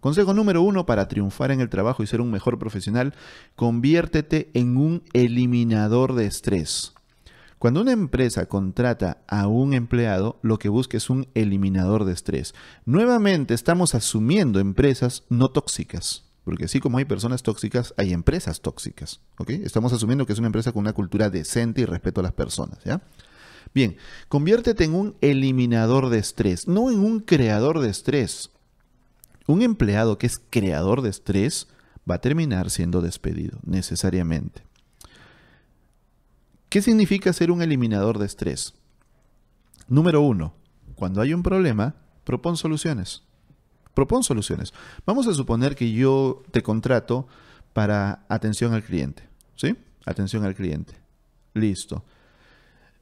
Consejo número uno para triunfar en el trabajo y ser un mejor profesional, conviértete en un eliminador de estrés. Cuando una empresa contrata a un empleado, lo que busca es un eliminador de estrés. Nuevamente estamos asumiendo empresas no tóxicas, porque así como hay personas tóxicas, hay empresas tóxicas. ¿ok? Estamos asumiendo que es una empresa con una cultura decente y respeto a las personas. ¿ya? Bien, conviértete en un eliminador de estrés, no en un creador de estrés. Un empleado que es creador de estrés va a terminar siendo despedido, necesariamente. ¿Qué significa ser un eliminador de estrés? Número uno, cuando hay un problema, propon soluciones. Propon soluciones. Vamos a suponer que yo te contrato para atención al cliente. ¿Sí? Atención al cliente. Listo.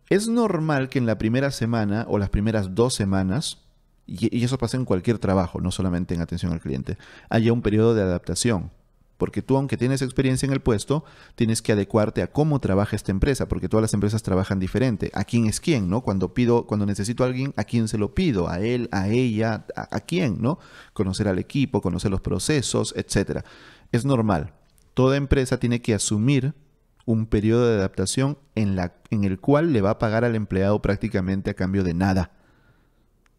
Es normal que en la primera semana o las primeras dos semanas y, eso pasa en cualquier trabajo, no solamente en atención al cliente, haya un periodo de adaptación. Porque tú, aunque tienes experiencia en el puesto, tienes que adecuarte a cómo trabaja esta empresa, porque todas las empresas trabajan diferente. ¿A quién es quién, no? Cuando pido, cuando necesito a alguien, ¿a quién se lo pido? ¿A él, a ella, a, quién, no? Conocer al equipo, conocer los procesos, etcétera. Es normal. Toda empresa tiene que asumir un periodo de adaptación en, la, en el cual le va a pagar al empleado prácticamente a cambio de nada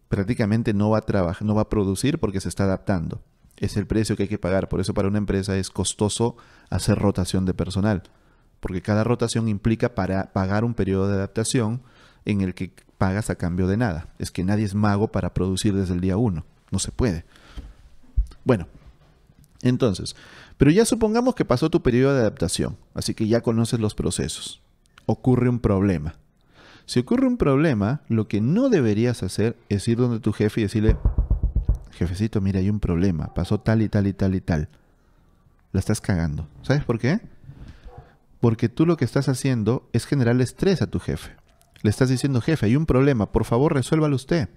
prácticamente no va a trabajar, no va a producir porque se está adaptando. Es el precio que hay que pagar. Por eso para una empresa es costoso hacer rotación de personal. Porque cada rotación implica pagar un periodo de adaptación en el que pagas a cambio de nada. Es que nadie es mago para producir desde el día uno. No se puede. Bueno, entonces, pero ya supongamos que pasó tu periodo de adaptación, así que ya conoces los procesos. Ocurre un problema si ocurre un problema, lo que no deberías hacer es ir donde tu jefe y decirle, jefecito, mira, hay un problema, pasó tal y tal y tal y tal. La estás cagando. ¿Sabes por qué? Porque tú lo que estás haciendo es generarle estrés a tu jefe. Le estás diciendo, jefe, hay un problema, por favor resuélvalo usted.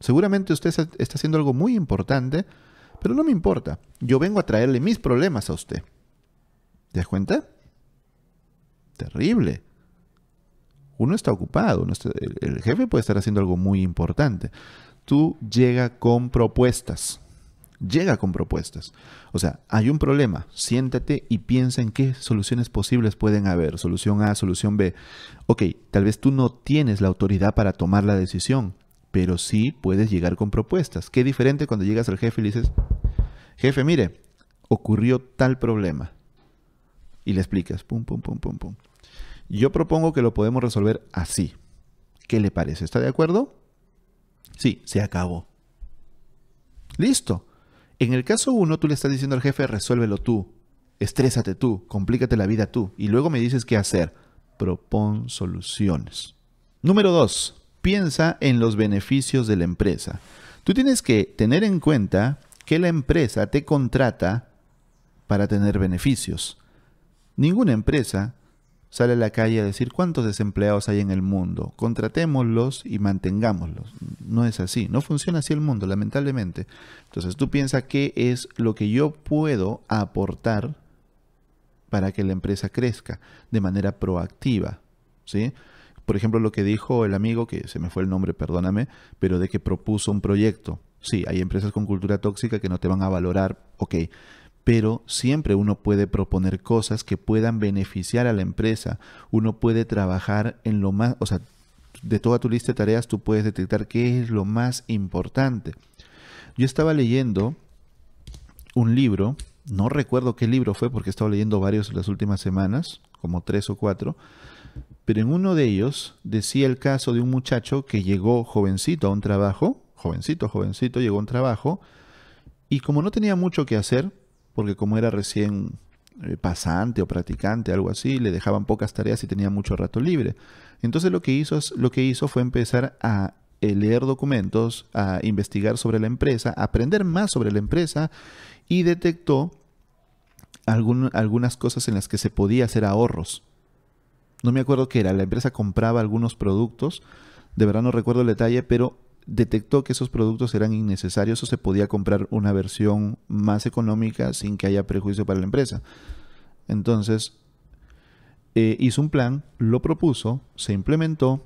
Seguramente usted está haciendo algo muy importante, pero no me importa. Yo vengo a traerle mis problemas a usted. ¿Te das cuenta? Terrible uno está ocupado, el, jefe puede estar haciendo algo muy importante. Tú llega con propuestas, llega con propuestas. O sea, hay un problema, siéntate y piensa en qué soluciones posibles pueden haber, solución A, solución B. Ok, tal vez tú no tienes la autoridad para tomar la decisión, pero sí puedes llegar con propuestas. Qué diferente cuando llegas al jefe y le dices, jefe, mire, ocurrió tal problema. Y le explicas, pum, pum, pum, pum, pum. Yo propongo que lo podemos resolver así. ¿Qué le parece? ¿Está de acuerdo? Sí, se acabó. Listo. En el caso 1, tú le estás diciendo al jefe, resuélvelo tú, estrésate tú, complícate la vida tú, y luego me dices qué hacer. Propon soluciones. Número 2. Piensa en los beneficios de la empresa. Tú tienes que tener en cuenta que la empresa te contrata para tener beneficios. Ninguna empresa sale a la calle a decir cuántos desempleados hay en el mundo, contratémoslos y mantengámoslos. No es así, no funciona así el mundo, lamentablemente. Entonces tú piensas qué es lo que yo puedo aportar para que la empresa crezca de manera proactiva, ¿sí? Por ejemplo, lo que dijo el amigo, que se me fue el nombre, perdóname, pero de que propuso un proyecto. Sí, hay empresas con cultura tóxica que no te van a valorar, ok, pero siempre uno puede proponer cosas que puedan beneficiar a la empresa. Uno puede trabajar en lo más, o sea, de toda tu lista de tareas tú puedes detectar qué es lo más importante. Yo estaba leyendo un libro, no recuerdo qué libro fue porque he estado leyendo varios en las últimas semanas, como tres o cuatro, pero en uno de ellos decía el caso de un muchacho que llegó jovencito a un trabajo, jovencito, jovencito, llegó a un trabajo, y como no tenía mucho que hacer, porque como era recién eh, pasante o practicante, algo así, le dejaban pocas tareas y tenía mucho rato libre. Entonces lo que hizo, lo que hizo fue empezar a eh, leer documentos, a investigar sobre la empresa, a aprender más sobre la empresa y detectó algunas cosas en las que se podía hacer ahorros. No me acuerdo qué era, la empresa compraba algunos productos, de verdad no recuerdo el detalle, pero detectó que esos productos eran innecesarios o se podía comprar una versión más económica sin que haya prejuicio para la empresa. Entonces, eh, hizo un plan, lo propuso, se implementó,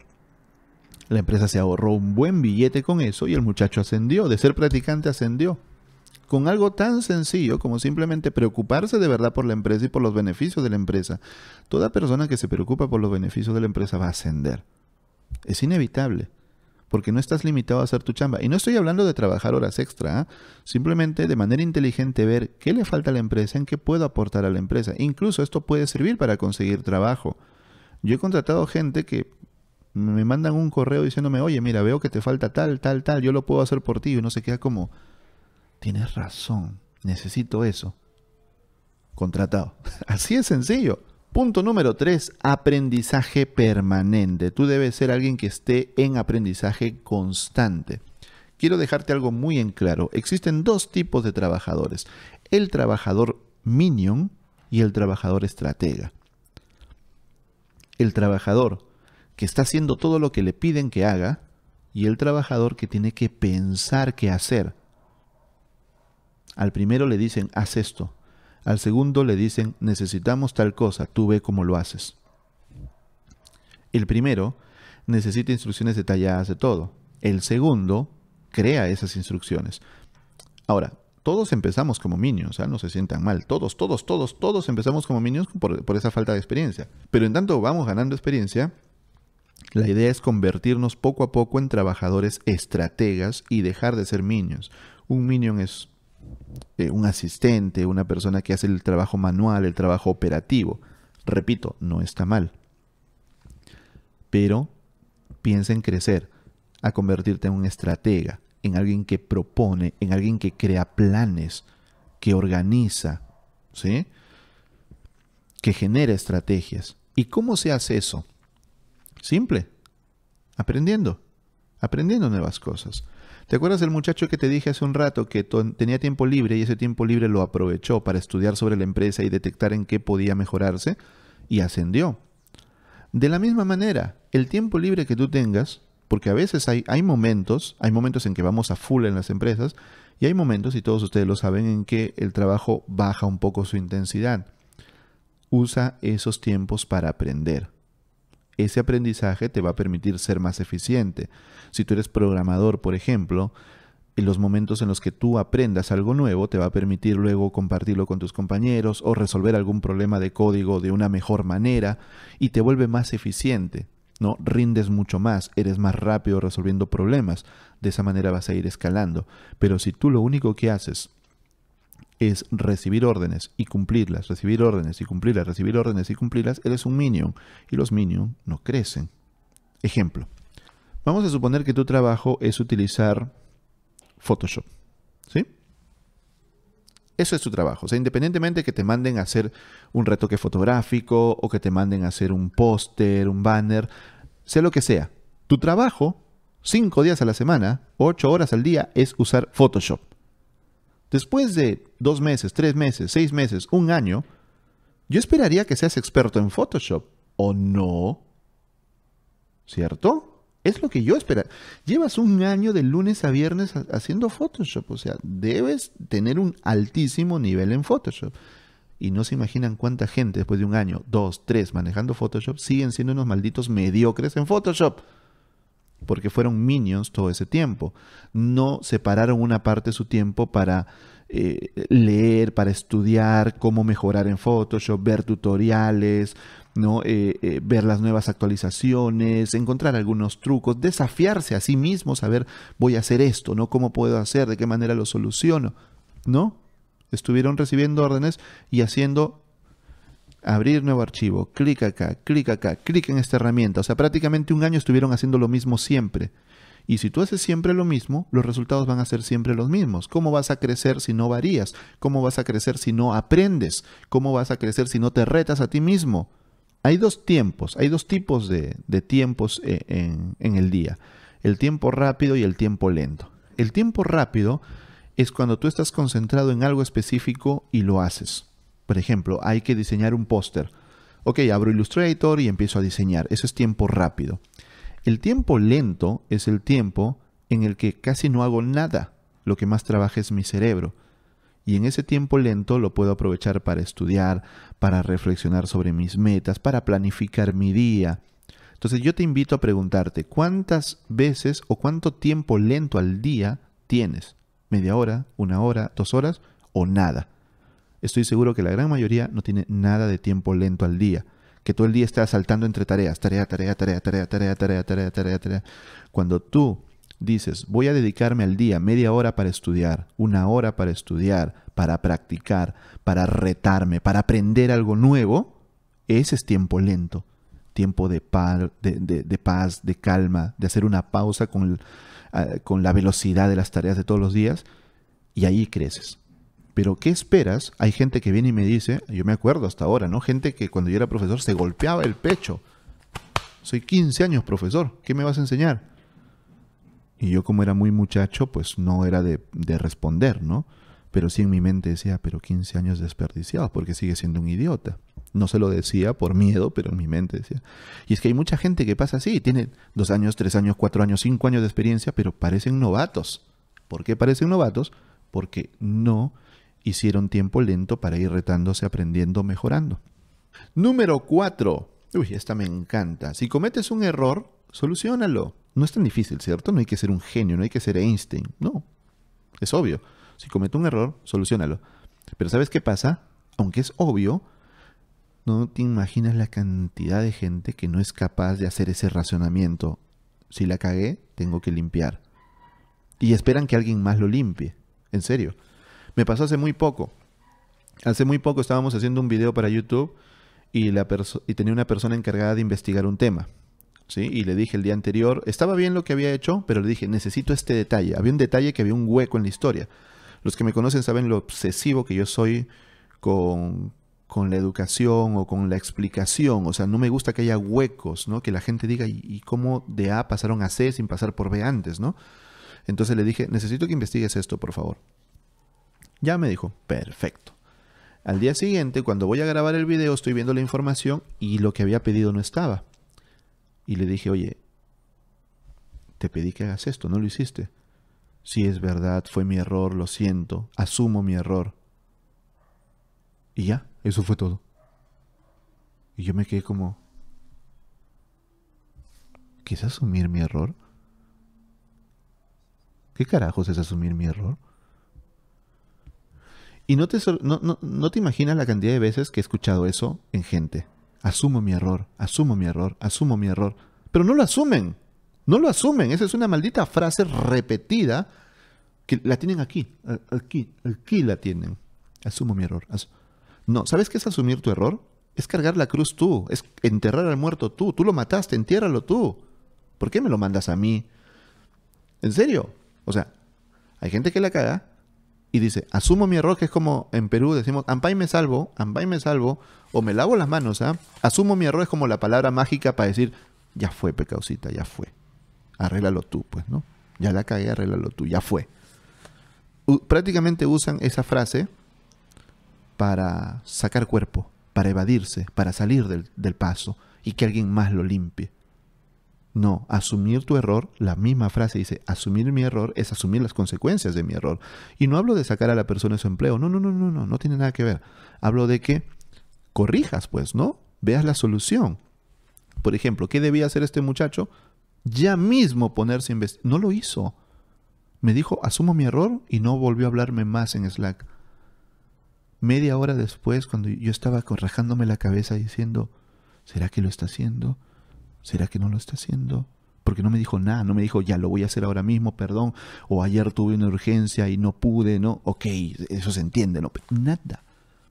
la empresa se ahorró un buen billete con eso y el muchacho ascendió, de ser practicante ascendió. Con algo tan sencillo como simplemente preocuparse de verdad por la empresa y por los beneficios de la empresa. Toda persona que se preocupa por los beneficios de la empresa va a ascender. Es inevitable porque no estás limitado a hacer tu chamba. Y no estoy hablando de trabajar horas extra, ¿ah? simplemente de manera inteligente ver qué le falta a la empresa, en qué puedo aportar a la empresa. Incluso esto puede servir para conseguir trabajo. Yo he contratado gente que me mandan un correo diciéndome, oye, mira, veo que te falta tal, tal, tal, yo lo puedo hacer por ti. Y uno se queda como, tienes razón, necesito eso. Contratado. Así es sencillo. Punto número 3, aprendizaje permanente. Tú debes ser alguien que esté en aprendizaje constante. Quiero dejarte algo muy en claro. Existen dos tipos de trabajadores. El trabajador minion y el trabajador estratega. El trabajador que está haciendo todo lo que le piden que haga y el trabajador que tiene que pensar qué hacer. Al primero le dicen, haz esto, al segundo le dicen, necesitamos tal cosa, tú ve cómo lo haces. El primero necesita instrucciones detalladas de todo. El segundo crea esas instrucciones. Ahora, todos empezamos como minions, ¿ah? no se sientan mal. Todos, todos, todos, todos empezamos como minions por, por esa falta de experiencia. Pero en tanto vamos ganando experiencia, la idea es convertirnos poco a poco en trabajadores estrategas y dejar de ser minions. Un minion es eh, un asistente, una persona que hace el trabajo manual, el trabajo operativo. Repito, no está mal. Pero piensa en crecer, a convertirte en un estratega, en alguien que propone, en alguien que crea planes, que organiza, ¿sí? que genera estrategias. ¿Y cómo se hace eso? Simple, aprendiendo, aprendiendo nuevas cosas. ¿Te acuerdas del muchacho que te dije hace un rato que tenía tiempo libre y ese tiempo libre lo aprovechó para estudiar sobre la empresa y detectar en qué podía mejorarse? Y ascendió. De la misma manera, el tiempo libre que tú tengas, porque a veces hay, momentos, hay momentos en que vamos a full en las empresas y hay momentos, y todos ustedes lo saben, en que el trabajo baja un poco su intensidad. Usa esos tiempos para aprender ese aprendizaje te va a permitir ser más eficiente. Si tú eres programador, por ejemplo, en los momentos en los que tú aprendas algo nuevo te va a permitir luego compartirlo con tus compañeros o resolver algún problema de código de una mejor manera y te vuelve más eficiente. ¿no? Rindes mucho más, eres más rápido resolviendo problemas. De esa manera vas a ir escalando. Pero si tú lo único que haces es recibir órdenes y cumplirlas, recibir órdenes y cumplirlas, recibir órdenes y cumplirlas, él es un minion y los minions no crecen. Ejemplo. Vamos a suponer que tu trabajo es utilizar Photoshop. ¿Sí? Eso es tu trabajo. O sea, independientemente que te manden a hacer un retoque fotográfico o que te manden a hacer un póster, un banner, sea lo que sea. Tu trabajo, cinco días a la semana, ocho horas al día, es usar Photoshop. Después de dos meses, tres meses, seis meses, un año, yo esperaría que seas experto en Photoshop, ¿o no? ¿Cierto? Es lo que yo espero. Llevas un año de lunes a viernes haciendo Photoshop, o sea, debes tener un altísimo nivel en Photoshop. Y no se imaginan cuánta gente después de un año, dos, tres, manejando Photoshop, siguen siendo unos malditos mediocres en Photoshop porque fueron minions todo ese tiempo. No separaron una parte de su tiempo para eh, leer, para estudiar cómo mejorar en Photoshop, ver tutoriales, ¿no? Eh, eh, ver las nuevas actualizaciones, encontrar algunos trucos, desafiarse a sí mismo, saber voy a hacer esto, ¿no? ¿Cómo puedo hacer? ¿De qué manera lo soluciono? ¿No? Estuvieron recibiendo órdenes y haciendo abrir nuevo archivo, clic acá, clic acá, clic en esta herramienta. O sea, prácticamente un año estuvieron haciendo lo mismo siempre. Y si tú haces siempre lo mismo, los resultados van a ser siempre los mismos. ¿Cómo vas a crecer si no varías? ¿Cómo vas a crecer si no aprendes? ¿Cómo vas a crecer si no te retas a ti mismo? Hay dos tiempos, hay dos tipos de, tiempos eh, en el día. El tiempo rápido y el tiempo lento. El tiempo rápido es cuando tú estás concentrado en algo específico y lo haces por ejemplo, hay que diseñar un póster. Ok, abro Illustrator y empiezo a diseñar. Eso es tiempo rápido. El tiempo lento es el tiempo en el que casi no hago nada. Lo que más trabaja es mi cerebro. Y en ese tiempo lento lo puedo aprovechar para estudiar, para reflexionar sobre mis metas, para planificar mi día. Entonces yo te invito a preguntarte, ¿cuántas veces o cuánto tiempo lento al día tienes? ¿Media hora? ¿Una hora? ¿Dos horas? ¿O nada? estoy seguro que la gran mayoría no tiene nada de tiempo lento al día. Que todo el día está saltando entre tareas, tarea, tarea, tarea, tarea, tarea, tarea, tarea, tarea, tarea. Cuando tú dices, voy a dedicarme al día media hora para estudiar, una hora para estudiar, para practicar, para retarme, para aprender algo nuevo, ese es tiempo lento. Tiempo de, de, paz, de calma, de hacer una pausa con, ah, con la velocidad de las tareas de todos los días y ahí creces. Pero ¿qué esperas? Hay gente que viene y me dice, yo me acuerdo hasta ahora, ¿no? Gente que cuando yo era profesor se golpeaba el pecho. Soy 15 años profesor, ¿qué me vas a enseñar? Y yo como era muy muchacho, pues no era de, responder, ¿no? Pero sí en mi mente decía, pero 15 años desperdiciados, porque sigue siendo un idiota. No se lo decía por miedo, pero en mi mente decía. Y es que hay mucha gente que pasa así, tiene dos años, tres años, cuatro años, cinco años de experiencia, pero parecen novatos. ¿Por qué parecen novatos? Porque no hicieron tiempo lento para ir retándose, aprendiendo, mejorando. Número 4. Uy, esta me encanta. Si cometes un error, solucionalo. No es tan difícil, ¿cierto? No hay que ser un genio, no hay que ser Einstein. No. Es obvio. Si comete un error, solucionalo. Pero ¿sabes qué pasa? Aunque es obvio, no te imaginas la cantidad de gente que no es capaz de hacer ese racionamiento. Si la cagué, tengo que limpiar. Y esperan que alguien más lo limpie. En serio. Me pasó hace muy poco. Hace muy poco estábamos haciendo un video para YouTube y, tenía una persona encargada de investigar un tema. ¿sí? Y le dije el día anterior, estaba bien lo que había hecho, pero le dije, necesito este detalle. Había un detalle que había un hueco en la historia. Los que me conocen saben lo obsesivo que yo soy con, la educación o con la explicación. O sea, no me gusta que haya huecos, ¿no? Que la gente diga, ¿y cómo de A pasaron a C sin pasar por B antes, ¿no? Entonces le dije, necesito que investigues esto, por favor. Ya me dijo, perfecto. Al día siguiente, cuando voy a grabar el video, estoy viendo la información y lo que había pedido no estaba. Y le dije, oye, te pedí que hagas esto, no lo hiciste. Si sí, es verdad, fue mi error, lo siento, asumo mi error. Y ya, eso fue todo. Y yo me quedé como, ¿qué es asumir mi error? ¿Qué carajos es asumir mi error? Y no te, no, no, te imaginas la cantidad de veces que he escuchado eso en gente. Asumo mi error, asumo mi error, asumo mi error. Pero no lo asumen. No lo asumen. Esa es una maldita frase repetida que la tienen aquí. Aquí, aquí la tienen. Asumo mi error. no, ¿sabes qué es asumir tu error? Es cargar la cruz tú, es enterrar al muerto tú, tú lo mataste, entiérralo tú. ¿Por qué me lo mandas a mí? ¿En serio? O sea, hay gente que la caga y dice, asumo mi error, que es como en Perú decimos, ampay me salvo, ampay me salvo, o me lavo las manos, ¿ah? Asumo mi error es como la palabra mágica para decir, ya fue, pecaucita, ya fue. Arréglalo tú, pues, ¿no? Ya la caí, arréglalo tú, ya fue. prácticamente usan esa frase para sacar cuerpo, para evadirse, para salir del paso y que alguien más lo limpie. No, asumir tu error, la misma frase dice, asumir mi error es asumir las consecuencias de mi error. Y no hablo de sacar a la persona de su empleo, no, no, no, no, no, no tiene nada que ver. Hablo de que corrijas, pues, ¿no? Veas la solución. Por ejemplo, ¿qué debía hacer este muchacho? Ya mismo ponerse en... investigar. No lo hizo. Me dijo, asumo mi error y no volvió a hablarme más en Slack. Media hora después, cuando yo estaba rajándome la cabeza diciendo, ¿será que lo está haciendo? ¿Será que no lo está haciendo? Porque no me dijo nada, no me dijo, ya lo voy a hacer ahora mismo, perdón, o ayer tuve una urgencia y no pude, ¿no? Ok, eso se entiende, ¿no? nada.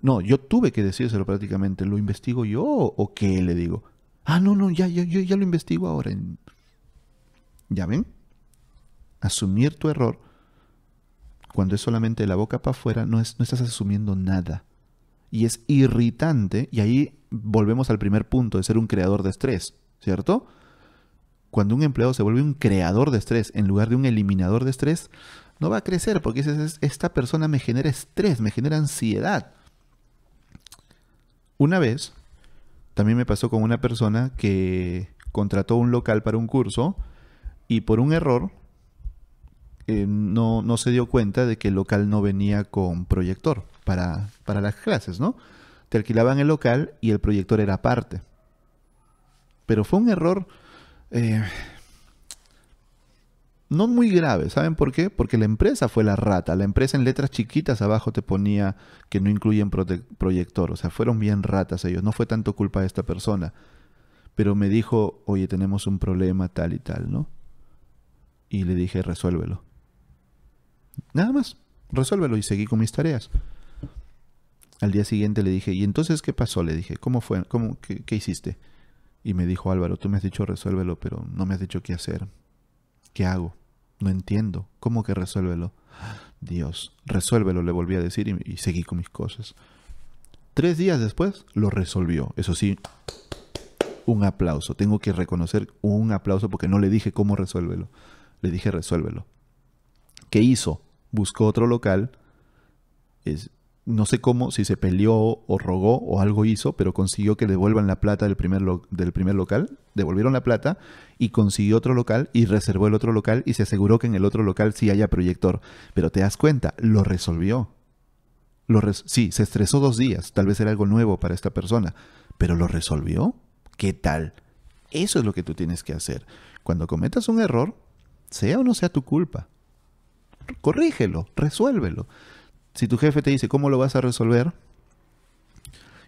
No, yo tuve que decírselo prácticamente, ¿lo investigo yo o qué le digo? Ah, no, no, ya, ya, ya lo investigo ahora. ¿Ya ven? Asumir tu error, cuando es solamente la boca para afuera, no, es, no estás asumiendo nada. Y es irritante, y ahí volvemos al primer punto de ser un creador de estrés. ¿cierto? Cuando un empleado se vuelve un creador de estrés en lugar de un eliminador de estrés, no va a crecer porque esta persona me genera estrés, me genera ansiedad. Una vez, también me pasó con una persona que contrató un local para un curso y por un error eh, no, se dio cuenta de que el local no venía con proyector para, para las clases, ¿no? Te alquilaban el local y el proyector era aparte. Pero fue un error eh, no muy grave. ¿Saben por qué? Porque la empresa fue la rata. La empresa en letras chiquitas abajo te ponía que no incluyen proyector. O sea, fueron bien ratas ellos. No fue tanto culpa de esta persona. Pero me dijo, oye, tenemos un problema tal y tal, ¿no? Y le dije, resuélvelo. Nada más, resuélvelo y seguí con mis tareas. Al día siguiente le dije, ¿y entonces qué pasó? Le dije, ¿cómo fue? ¿Cómo, qué hiciste? Y me dijo Álvaro, tú me has dicho resuélvelo, pero no me has dicho qué hacer. ¿Qué hago? No entiendo. ¿Cómo que resuélvelo? Dios, resuélvelo, le volví a decir y, seguí con mis cosas. Tres días después lo resolvió. Eso sí, un aplauso. Tengo que reconocer un aplauso porque no le dije cómo resuélvelo. Le dije resuélvelo. ¿Qué hizo? Buscó otro local. Es, no sé cómo, si se peleó o rogó o algo hizo, pero consiguió que devuelvan la plata del primer, del primer local, devolvieron la plata y consiguió otro local y reservó el otro local y se aseguró que en el otro local sí haya proyector. Pero te das cuenta, lo resolvió. sí, se estresó dos días, tal vez era algo nuevo para esta persona, pero lo resolvió. ¿Qué tal? Eso es lo que tú tienes que hacer. Cuando cometas un error, sea o no sea tu culpa, corrígelo, resuélvelo. Si tu jefe te dice cómo lo vas a resolver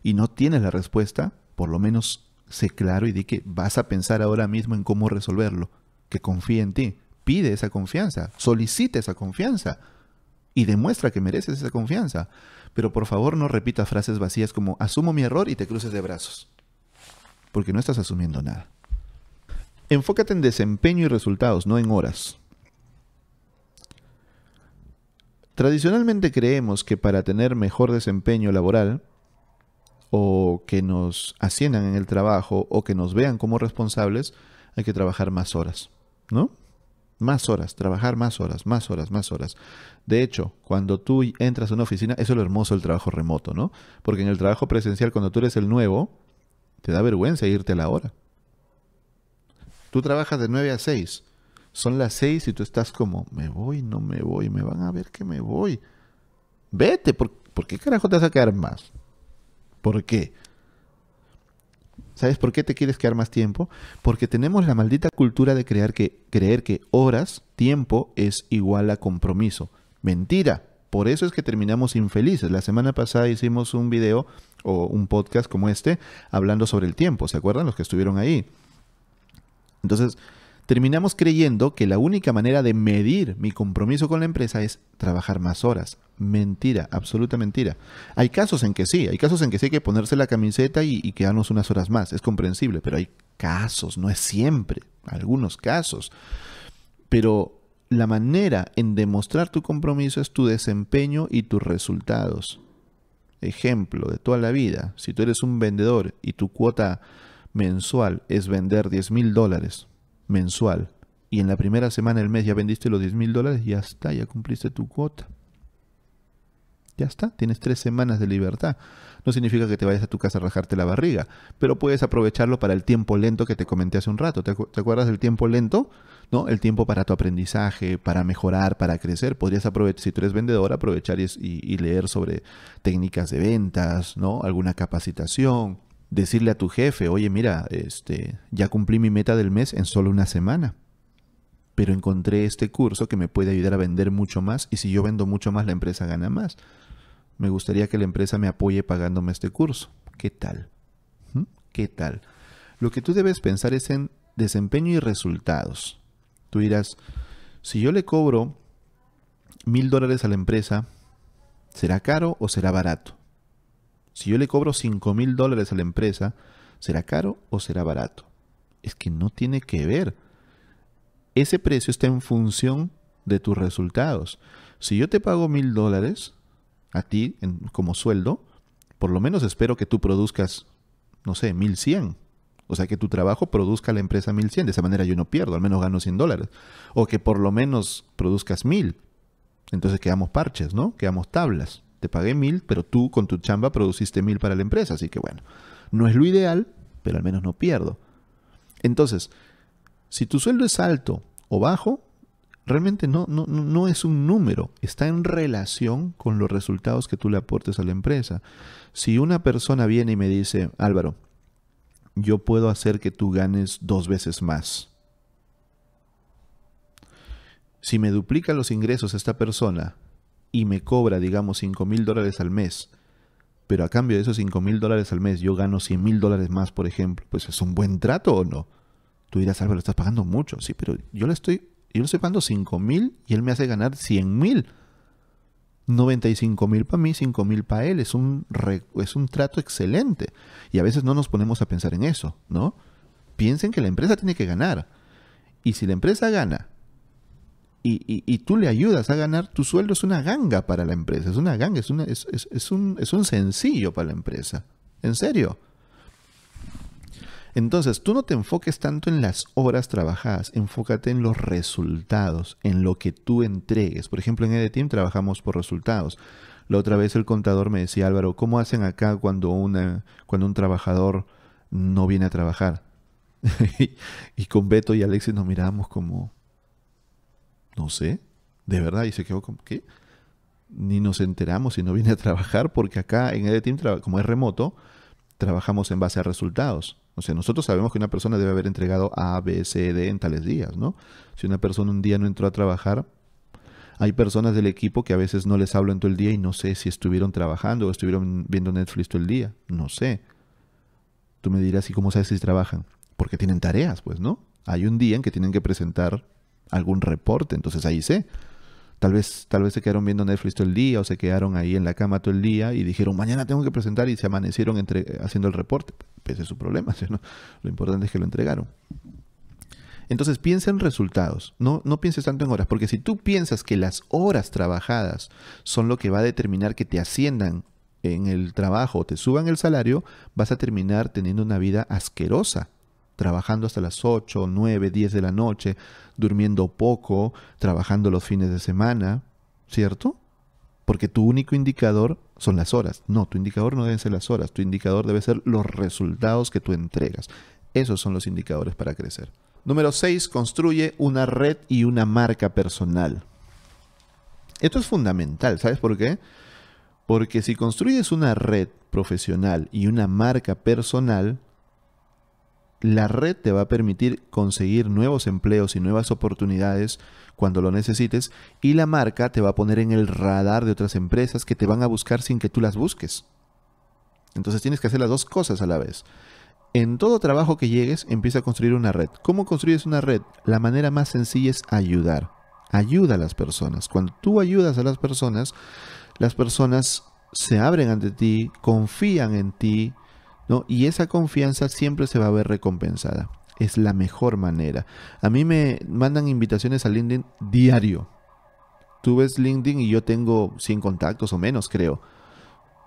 y no tienes la respuesta, por lo menos sé claro y di que vas a pensar ahora mismo en cómo resolverlo, que confíe en ti, pide esa confianza, solicita esa confianza y demuestra que mereces esa confianza. Pero por favor no repita frases vacías como asumo mi error y te cruces de brazos, porque no estás asumiendo nada. Enfócate en desempeño y resultados, no en horas. Tradicionalmente creemos que para tener mejor desempeño laboral, o que nos asciendan en el trabajo, o que nos vean como responsables, hay que trabajar más horas, ¿no? Más horas, trabajar más horas, más horas, más horas. De hecho, cuando tú entras a una oficina, eso es lo hermoso del trabajo remoto, ¿no? Porque en el trabajo presencial, cuando tú eres el nuevo, te da vergüenza irte a la hora. Tú trabajas de 9 a 6 son las seis y tú estás como, me voy, no me voy, me van a ver que me voy. Vete, ¿por, qué carajo te vas a quedar más? ¿Por qué? ¿Sabes por qué te quieres quedar más tiempo? Porque tenemos la maldita cultura de creer que, creer que horas, tiempo es igual a compromiso. Mentira. Por eso es que terminamos infelices. La semana pasada hicimos un video o un podcast como este hablando sobre el tiempo. ¿Se acuerdan los que estuvieron ahí? Entonces, terminamos creyendo que la única manera de medir mi compromiso con la empresa es trabajar más horas. Mentira, absoluta mentira. Hay casos en que sí, hay casos en que sí hay que ponerse la camiseta y, quedarnos unas horas más, es comprensible, pero hay casos, no es siempre, algunos casos. Pero la manera en demostrar tu compromiso es tu desempeño y tus resultados. Ejemplo de toda la vida, si tú eres un vendedor y tu cuota mensual es vender 10 mil dólares, mensual y en la primera semana del mes ya vendiste los 10 mil dólares, ya está, ya cumpliste tu cuota. Ya está, tienes tres semanas de libertad. No significa que te vayas a tu casa a rajarte la barriga, pero puedes aprovecharlo para el tiempo lento que te comenté hace un rato. ¿Te, acuerdas del tiempo lento? ¿No? El tiempo para tu aprendizaje, para mejorar, para crecer. Podrías aprovechar, si tú eres vendedor, aprovechar y, y, leer sobre técnicas de ventas, ¿no? Alguna capacitación, decirle a tu jefe, oye, mira, este, ya cumplí mi meta del mes en solo una semana, pero encontré este curso que me puede ayudar a vender mucho más y si yo vendo mucho más, la empresa gana más. Me gustaría que la empresa me apoye pagándome este curso. ¿Qué tal? ¿Mm? ¿Qué tal? Lo que tú debes pensar es en desempeño y resultados. Tú dirás, si yo le cobro mil dólares a la empresa, ¿será caro o será barato? Si yo le cobro cinco mil dólares a la empresa, ¿será caro o será barato? Es que no tiene que ver. Ese precio está en función de tus resultados. Si yo te pago mil dólares a ti en, como sueldo, por lo menos espero que tú produzcas, no sé, 1100. O sea, que tu trabajo produzca a la empresa 1100. De esa manera yo no pierdo, al menos gano 100 dólares. O que por lo menos produzcas 1000. Entonces quedamos parches, ¿no? Quedamos tablas te pagué mil, pero tú con tu chamba produciste mil para la empresa, así que bueno, no es lo ideal, pero al menos no pierdo. Entonces, si tu sueldo es alto o bajo, realmente no, no, no es un número, está en relación con los resultados que tú le aportes a la empresa. Si una persona viene y me dice, Álvaro, yo puedo hacer que tú ganes dos veces más. Si me duplica los ingresos esta persona y me cobra, digamos, 5 mil dólares al mes, pero a cambio de esos 5 mil dólares al mes yo gano 100 mil dólares más, por ejemplo, pues es un buen trato o no? Tú dirás, lo estás pagando mucho. Sí, pero yo le estoy, yo le estoy pagando 5 mil y él me hace ganar 100 mil. 95 mil para mí, 5 mil para él. Es un, es un trato excelente. Y a veces no nos ponemos a pensar en eso, ¿no? Piensen que la empresa tiene que ganar. Y si la empresa gana y, tú le ayudas a ganar, tu sueldo es una ganga para la empresa, es una ganga, es, es, un, es un sencillo para la empresa. ¿En serio? Entonces, tú no te enfoques tanto en las horas trabajadas, enfócate en los resultados, en lo que tú entregues. Por ejemplo, en Team trabajamos por resultados. La otra vez el contador me decía, Álvaro, ¿cómo hacen acá cuando, una, cuando un trabajador no viene a trabajar? y con Beto y Alexis nos miramos como, no sé, de verdad, y se quedó como, ¿qué? Ni nos enteramos si no viene a trabajar, porque acá en team como es remoto, trabajamos en base a resultados. O sea, nosotros sabemos que una persona debe haber entregado A, B, C, D en tales días, ¿no? Si una persona un día no entró a trabajar, hay personas del equipo que a veces no les hablo en todo el día y no sé si estuvieron trabajando o estuvieron viendo Netflix todo el día. No sé. Tú me dirás, ¿y cómo sabes si trabajan? Porque tienen tareas, pues, ¿no? Hay un día en que tienen que presentar algún reporte, entonces ahí sé. Tal vez, tal vez se quedaron viendo Netflix todo el día o se quedaron ahí en la cama todo el día y dijeron, mañana tengo que presentar y se amanecieron entre, haciendo el reporte. pese pues a su problema, lo importante es que lo entregaron. Entonces piensa en resultados, no, no pienses tanto en horas, porque si tú piensas que las horas trabajadas son lo que va a determinar que te asciendan en el trabajo o te suban el salario, vas a terminar teniendo una vida asquerosa trabajando hasta las 8, 9, 10 de la noche, durmiendo poco, trabajando los fines de semana, ¿cierto? Porque tu único indicador son las horas. No, tu indicador no deben ser las horas, tu indicador debe ser los resultados que tú entregas. Esos son los indicadores para crecer. Número 6. Construye una red y una marca personal. Esto es fundamental, ¿sabes por qué? Porque si construyes una red profesional y una marca personal, la red te va a permitir conseguir nuevos empleos y nuevas oportunidades cuando lo necesites y la marca te va a poner en el radar de otras empresas que te van a buscar sin que tú las busques. Entonces tienes que hacer las dos cosas a la vez. En todo trabajo que llegues, empieza a construir una red. ¿Cómo construyes una red? La manera más sencilla es ayudar. Ayuda a las personas. Cuando tú ayudas a las personas, las personas se abren ante ti, confían en ti, ¿no? Y esa confianza siempre se va a ver recompensada. Es la mejor manera. A mí me mandan invitaciones a LinkedIn diario. Tú ves LinkedIn y yo tengo 100 contactos o menos, creo.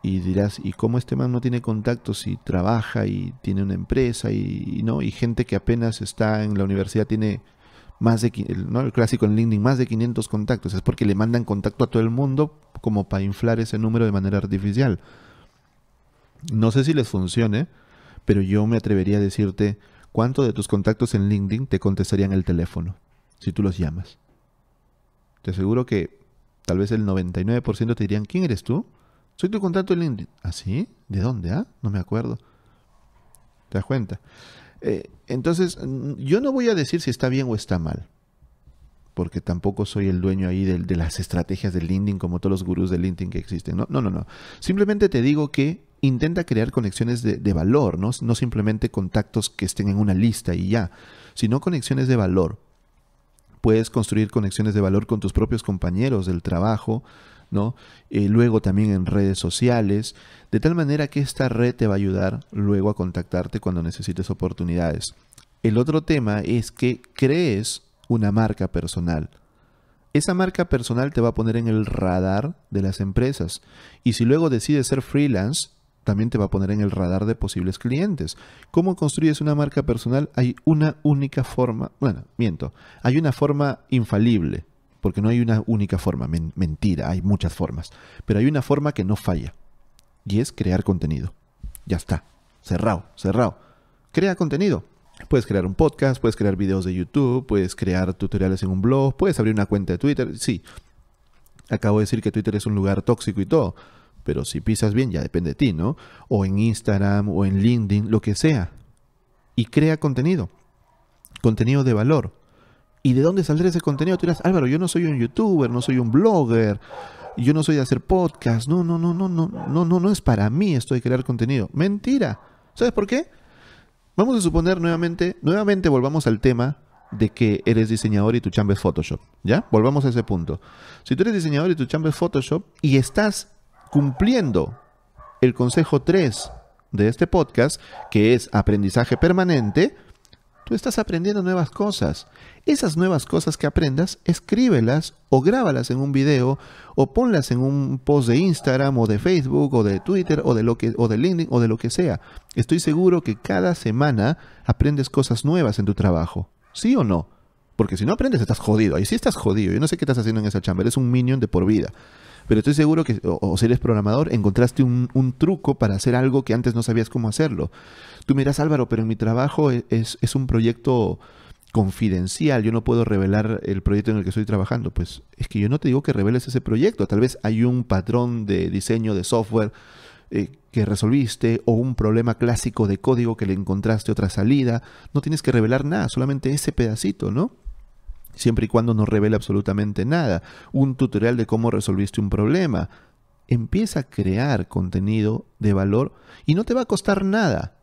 Y dirás, ¿y cómo este man no tiene contactos y trabaja y tiene una empresa y, no? Y gente que apenas está en la universidad tiene más de ¿no? el clásico en LinkedIn, más de 500 contactos. Es porque le mandan contacto a todo el mundo como para inflar ese número de manera artificial. No sé si les funcione, pero yo me atrevería a decirte cuánto de tus contactos en LinkedIn te contestarían el teléfono si tú los llamas. Te aseguro que tal vez el 99% te dirían, ¿quién eres tú? Soy tu contacto en LinkedIn. ¿Ah, sí? ¿De dónde? Ah, no me acuerdo. ¿Te das cuenta? Eh, entonces, yo no voy a decir si está bien o está mal, porque tampoco soy el dueño ahí de, las estrategias de LinkedIn como todos los gurús de LinkedIn que existen. No, no, no. no. Simplemente te digo que intenta crear conexiones de, valor, ¿no? simplemente contactos que estén en una lista y ya, sino conexiones de valor. Puedes construir conexiones de valor con tus propios compañeros del trabajo, ¿no? Eh, luego también en redes sociales, de tal manera que esta red te va a ayudar luego a contactarte cuando necesites oportunidades. El otro tema es que crees una marca personal. Esa marca personal te va a poner en el radar de las empresas. Y si luego decides ser freelance, también te va a poner en el radar de posibles clientes. ¿Cómo construyes una marca personal? Hay una única forma, bueno, miento, hay una forma infalible, porque no hay una única forma, mentira, hay muchas formas, pero hay una forma que no falla, y es crear contenido. Ya está, cerrado, cerrado. Crea contenido, Puedes crear un podcast, puedes crear videos de YouTube, puedes crear tutoriales en un blog, puedes abrir una cuenta de Twitter. Sí, acabo de decir que Twitter es un lugar tóxico y todo, pero si pisas bien ya depende de ti, ¿no? O en Instagram o en LinkedIn, lo que sea. Y crea contenido, contenido de valor. ¿Y de dónde saldrá ese contenido? Tú dirás, Álvaro, yo no soy un youtuber, no soy un blogger, yo no soy de hacer podcast, no, no, no, no, no, no, no, no es para mí esto de crear contenido. Mentira. ¿Sabes por qué? Vamos a suponer nuevamente, nuevamente volvamos al tema de que eres diseñador y tu chamba es Photoshop, ¿ya? Volvamos a ese punto. Si tú eres diseñador y tu chamba es Photoshop y estás cumpliendo el consejo 3 de este podcast, que es aprendizaje permanente, tú estás aprendiendo nuevas cosas. Esas nuevas cosas que aprendas, escríbelas o grábalas en un video o ponlas en un post de Instagram o de Facebook o de Twitter o de lo que o de LinkedIn o de lo que sea. Estoy seguro que cada semana aprendes cosas nuevas en tu trabajo. ¿Sí o no? Porque si no aprendes estás jodido. Ahí sí estás jodido. Yo no sé qué estás haciendo en esa chamba. Eres un minion de por vida. Pero estoy seguro que, o, si eres programador, encontraste un, un, truco para hacer algo que antes no sabías cómo hacerlo. Tú miras, Álvaro, pero en mi trabajo e, es, un proyecto confidencial, yo no puedo revelar el proyecto en el que estoy trabajando. Pues es que yo no te digo que reveles ese proyecto, tal vez hay un patrón de diseño de software eh, que resolviste o un problema clásico de código que le encontraste otra salida. No tienes que revelar nada, solamente ese pedacito, ¿no? siempre y cuando no revele absolutamente nada, un tutorial de cómo resolviste un problema. Empieza a crear contenido de valor y no te va a costar nada.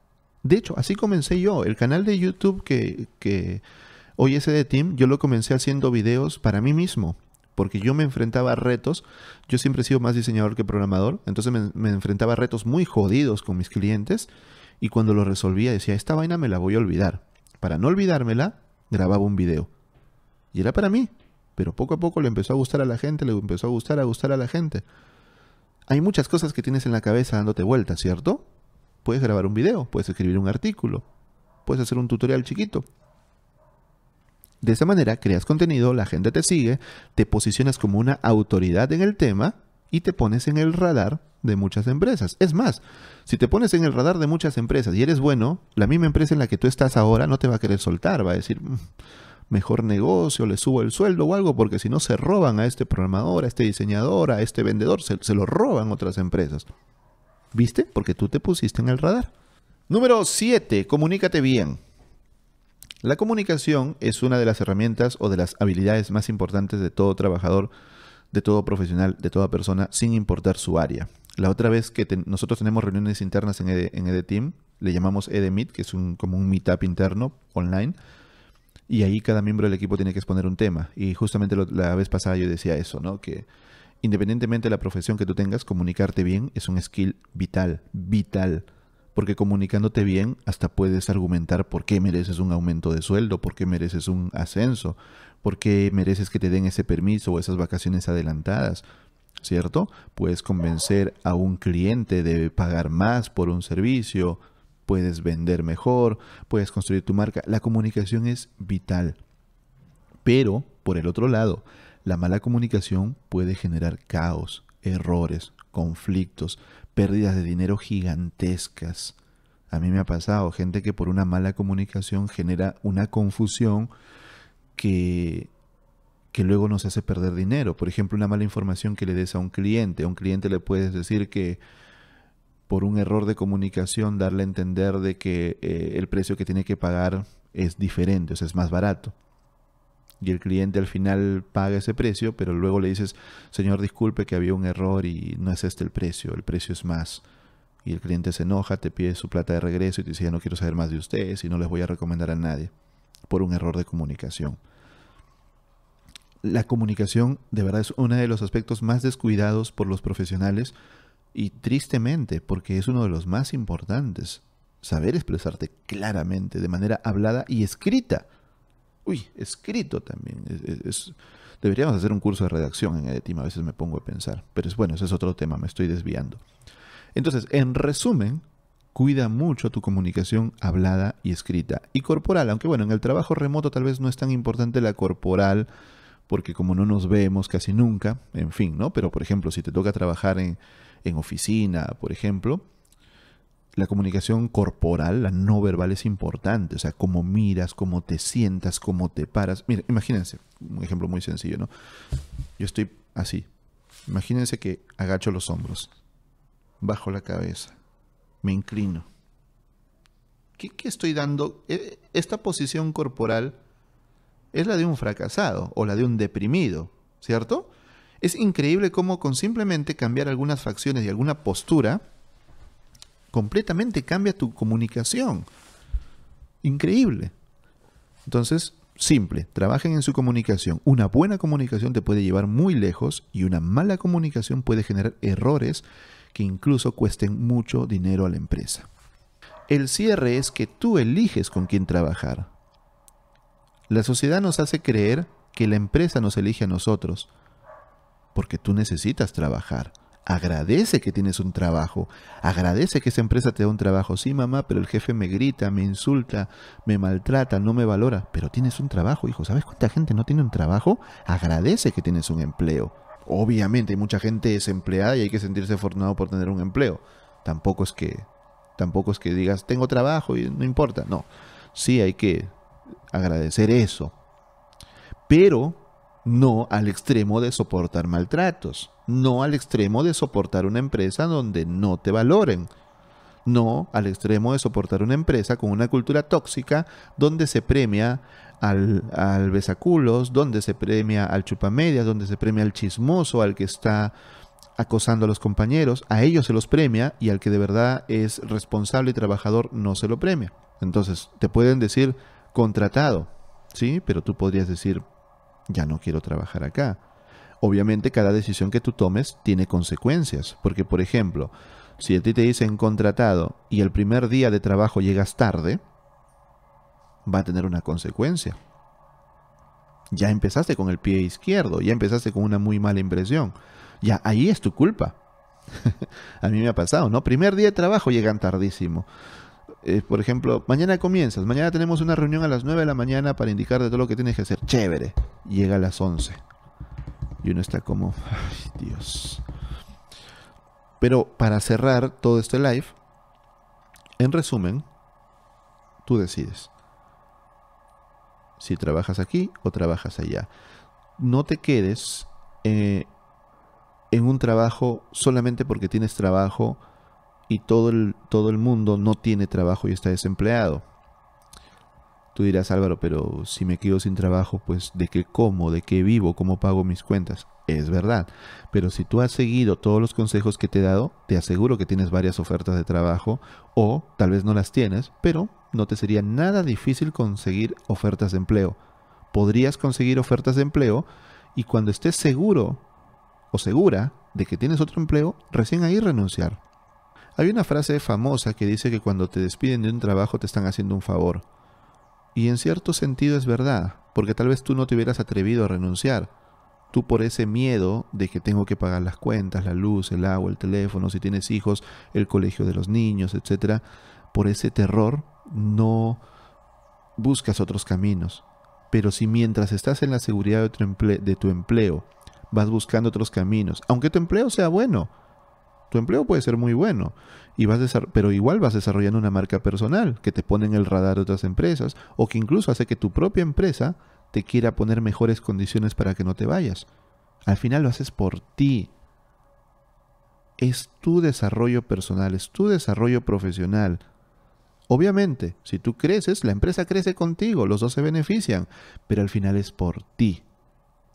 De hecho, así comencé yo. El canal de YouTube que, hoy es de Team, yo lo comencé haciendo videos para mí mismo porque yo me enfrentaba a retos. Yo siempre he sido más diseñador que programador, entonces me, enfrentaba a retos muy jodidos con mis clientes y cuando lo resolvía decía, esta vaina me la voy a olvidar. Para no olvidármela, grababa un video. Y era para mí. Pero poco a poco le empezó a gustar a la gente, le empezó a gustar, a gustar a la gente. Hay muchas cosas que tienes en la cabeza dándote vueltas, ¿cierto? Puedes grabar un video, puedes escribir un artículo, puedes hacer un tutorial chiquito. De esa manera creas contenido, la gente te sigue, te posicionas como una autoridad en el tema y te pones en el radar de muchas empresas. Es más, si te pones en el radar de muchas empresas y eres bueno, la misma empresa en la que tú estás ahora no te va a querer soltar, va a decir, mm, mejor negocio, le subo el sueldo o algo, porque si no se roban a este programador, a este diseñador, a este vendedor, se, lo roban otras empresas. ¿Viste? Porque tú te pusiste en el radar. Número 7. Comunícate bien. La comunicación es una de las herramientas o de las habilidades más importantes de todo trabajador, de todo profesional, de toda persona, sin importar su área. La otra vez que nosotros tenemos reuniones internas en, ED, e Team, le llamamos e Meet, que es un, como un meetup interno online, y ahí cada miembro del equipo tiene que exponer un tema. Y justamente la vez pasada yo decía eso, ¿no? Que independientemente de la profesión que tú tengas, comunicarte bien es un skill vital, vital. Porque comunicándote bien hasta puedes argumentar por qué mereces un aumento de sueldo, por qué mereces un ascenso, por qué mereces que te den ese permiso o esas vacaciones adelantadas, ¿cierto? Puedes convencer a un cliente de pagar más por un servicio, puedes vender mejor, puedes construir tu marca. La comunicación es vital. Pero, por el otro lado, la mala comunicación puede generar caos, errores, conflictos, pérdidas de dinero gigantescas. A mí me ha pasado gente que por una mala comunicación genera una confusión que, que luego nos hace perder dinero. Por ejemplo, una mala información que le des a un cliente. A un cliente le puedes decir que por un error de comunicación darle a entender de que eh, el precio que tiene que pagar es diferente, o sea, es más barato. Y el cliente al final paga ese precio, pero luego le dices, señor, disculpe que había un error y no es este el precio, el precio es más. Y el cliente se enoja, te pide su plata de regreso y te dice, no quiero saber más de ustedes y no les voy a recomendar a nadie por un error de comunicación. La comunicación de verdad es uno de los aspectos más descuidados por los profesionales y tristemente, porque es uno de los más importantes, saber expresarte claramente, de manera hablada y escrita. Uy, escrito también. deberíamos hacer un curso de redacción en tema a veces me pongo a pensar. Pero es bueno, ese es otro tema, me estoy desviando. Entonces, en resumen, cuida mucho tu comunicación hablada y escrita. Y corporal, aunque bueno, en el trabajo remoto tal vez no es tan importante la corporal, porque como no nos vemos casi nunca, en fin, ¿no? Pero por ejemplo, si te toca trabajar en, en oficina, por ejemplo, la comunicación corporal, la no verbal es importante, o sea, cómo miras, cómo te sientas, cómo te paras. Mira, imagínense, un ejemplo muy sencillo, ¿no? Yo estoy así. Imagínense que agacho los hombros, bajo la cabeza, me inclino. ¿Qué, estoy dando? E, esta posición corporal es la de un fracasado o la de un deprimido, ¿cierto? Es increíble cómo con simplemente cambiar algunas facciones y alguna postura, completamente cambia tu comunicación. Increíble. Entonces, simple, trabajen en su comunicación. Una buena comunicación te puede llevar muy lejos y una mala comunicación puede generar errores que incluso cuesten mucho dinero a la empresa. El cierre es que tú eliges con quién trabajar. La sociedad nos hace creer que la empresa nos elige a nosotros, porque tú necesitas trabajar. Agradece que tienes un trabajo, agradece que esa empresa te da un trabajo. Sí, mamá, pero el jefe me grita, me insulta, me maltrata, no me valora, pero tienes un trabajo, hijo. ¿Sabes cuánta gente no tiene un trabajo? Agradece que tienes un empleo. Obviamente hay mucha gente desempleada y hay que sentirse afortunado por tener un empleo. Tampoco es que tampoco es que digas tengo trabajo y no importa, no. Sí hay que agradecer eso. Pero no al extremo de soportar maltratos, no al extremo de soportar una empresa donde no te valoren, no al extremo de soportar una empresa con una cultura tóxica donde se premia al, al besaculos, donde se premia al chupamedias, donde se premia al chismoso, al que está acosando a los compañeros, a ellos se los premia y al que de verdad es responsable y trabajador no se lo premia. Entonces, te pueden decir contratado, ¿sí? Pero tú podrías decir ya no quiero trabajar acá. Obviamente cada decisión que tú tomes tiene consecuencias, porque por ejemplo, si a ti te dicen contratado y el primer día de trabajo llegas tarde, va a tener una consecuencia. Ya empezaste con el pie izquierdo, ya empezaste con una muy mala impresión. Ya ahí es tu culpa. a mí me ha pasado, ¿no? Primer día de trabajo llegan tardísimo. Eh, por ejemplo, mañana comienzas, mañana tenemos una reunión a las 9 de la mañana para indicarte todo lo que tienes que hacer. Chévere. Llega a las 11. Y uno está como, ay Dios. Pero para cerrar todo este live, en resumen, tú decides si trabajas aquí o trabajas allá. No te quedes eh, en un trabajo solamente porque tienes trabajo y todo el, todo el mundo no tiene trabajo y está desempleado. Tú dirás, Álvaro, pero si me quedo sin trabajo, pues ¿de qué como? ¿De qué vivo? ¿Cómo pago mis cuentas? Es verdad, pero si tú has seguido todos los consejos que te he dado, te aseguro que tienes varias ofertas de trabajo o tal vez no las tienes, pero no te sería nada difícil conseguir ofertas de empleo. Podrías conseguir ofertas de empleo y cuando estés seguro o segura de que tienes otro empleo, recién ahí renunciar. Hay una frase famosa que dice que cuando te despiden de un trabajo te están haciendo un favor. Y en cierto sentido es verdad, porque tal vez tú no te hubieras atrevido a renunciar. Tú por ese miedo de que tengo que pagar las cuentas, la luz, el agua, el teléfono, si tienes hijos, el colegio de los niños, etc. Por ese terror no buscas otros caminos. Pero si mientras estás en la seguridad de tu, empleo, de tu empleo vas buscando otros caminos, aunque tu empleo sea bueno, tu empleo puede ser muy bueno, y vas pero igual vas desarrollando una marca personal que te pone en el radar de otras empresas o que incluso hace que tu propia empresa te quiera poner mejores condiciones para que no te vayas. Al final lo haces por ti. Es tu desarrollo personal, es tu desarrollo profesional. Obviamente, si tú creces, la empresa crece contigo, los dos se benefician, pero al final es por ti.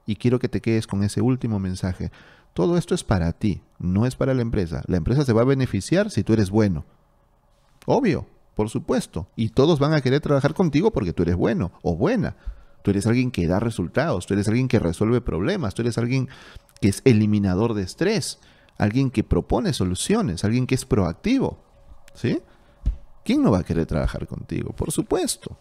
Y quiero que te quedes con ese último mensaje. Todo esto es para ti, no es para la empresa. La empresa se va a beneficiar si tú eres bueno. Obvio, por supuesto. Y todos van a querer trabajar contigo porque tú eres bueno o buena. Tú eres alguien que da resultados, tú eres alguien que resuelve problemas, tú eres alguien que es eliminador de estrés, alguien que propone soluciones, alguien que es proactivo. ¿Sí? ¿Quién no va a querer trabajar contigo? Por supuesto.